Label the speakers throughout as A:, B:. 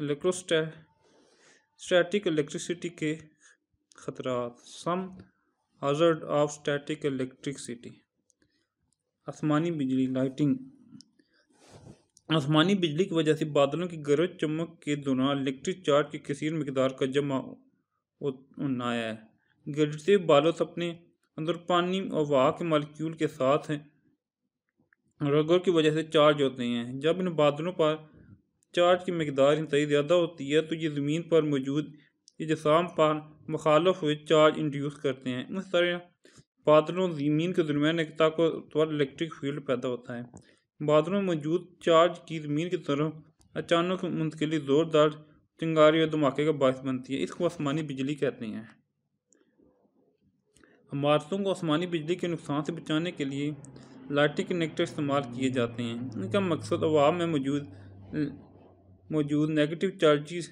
A: electrostatic electricity के खतरात some hazard of static electricity आसमानी बिजली लाइटिंग आसमानी बिजली की वजह से बादलों की गरज चमक के दौरान इलेक्ट्रिक चार्ज की किसी मकदार का जमा होना है गिरते बालों अपने अंदर पानी और वहा के मालिक्यूल के साथ रगड़ की वजह से चार्ज होते हैं जब इन बादलों पर चार्ज की मकदार इंतई ज़्यादा होती है तो ये ज़मीन पर मौजूद इजसाम पर मुखालफ हुए चार्ज इंड्यूस करते हैं इस तरह बादलों ज़मीन के दरमियान एक ताकत तौर इलेक्ट्रिक फील्ड पैदा होता है बादलों में मौजूद चार्ज की ज़मीन की तरफ अचानक मुंतकली ज़ोरदार चिंगारी और धमाके का बायस बनती है इसको आसमानी बिजली कहते हैं इमारतों को आसमानी बिजली के नुकसान से बचाने के लिए लाइटिंग कनेक्टर इस्तेमाल किए जाते हैं इनका मकसद अवाम में मौजूद मौजूद नेगेटिव चार्जिस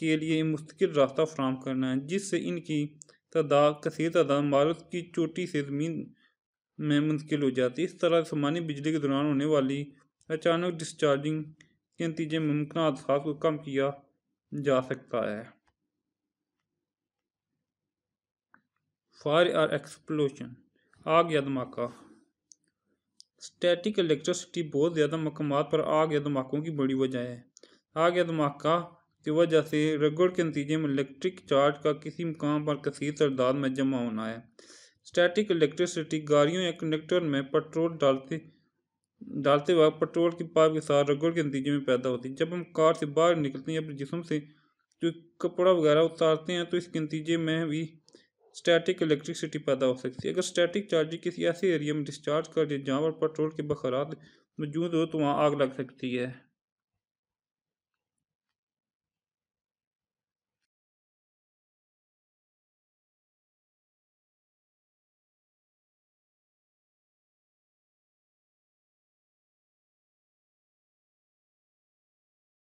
A: के लिए मुस्तकिल रास्ता फ्राहम करना है जिससे इनकी तादाद कसी तादाद मारत की चोटी से ज़मीन में मुंतकिल हो जाती है इस तरह सामान्य बिजली के दौरान होने वाली अचानक डिस्चार्जिंग के नतीजे में मुमकिन हादसा को कम किया जा सकता है फायर आर एक्सप्लोशन आग या धमाका स्टैटिक इलेक्ट्रिसिटी बहुत ज़्यादा मकाम पर आग या धमाकों की बड़ी वजह है आग या धमाका की वजह से रगड़ के नतीजे में इलेक्ट्रिक चार्ज का किसी मकाम पर कसीर तरदाद में जमा होना है स्टैटिक इलेक्ट्रिसिटी गाड़ियों या कंडक्टर में पेट्रोल डालते डालते वक्त पेट्रोल की पाइप के साथ रगड़ के नतीजे में पैदा होती है जब हम कार से बाहर निकलते हैं या फिर जिसम से जो कपड़ा वगैरह उतारते हैं तो इसके नतीजे में भी स्टैटिक इलेक्ट्रिसिटी पैदा हो सकती है अगर स्टैटिक चार्ज किसी ऐसे एरिया में डिस्चार्ज कर दिए जहाँ पर पेट्रोल के बखरात मौजूद हो तो वहाँ आग लग सकती है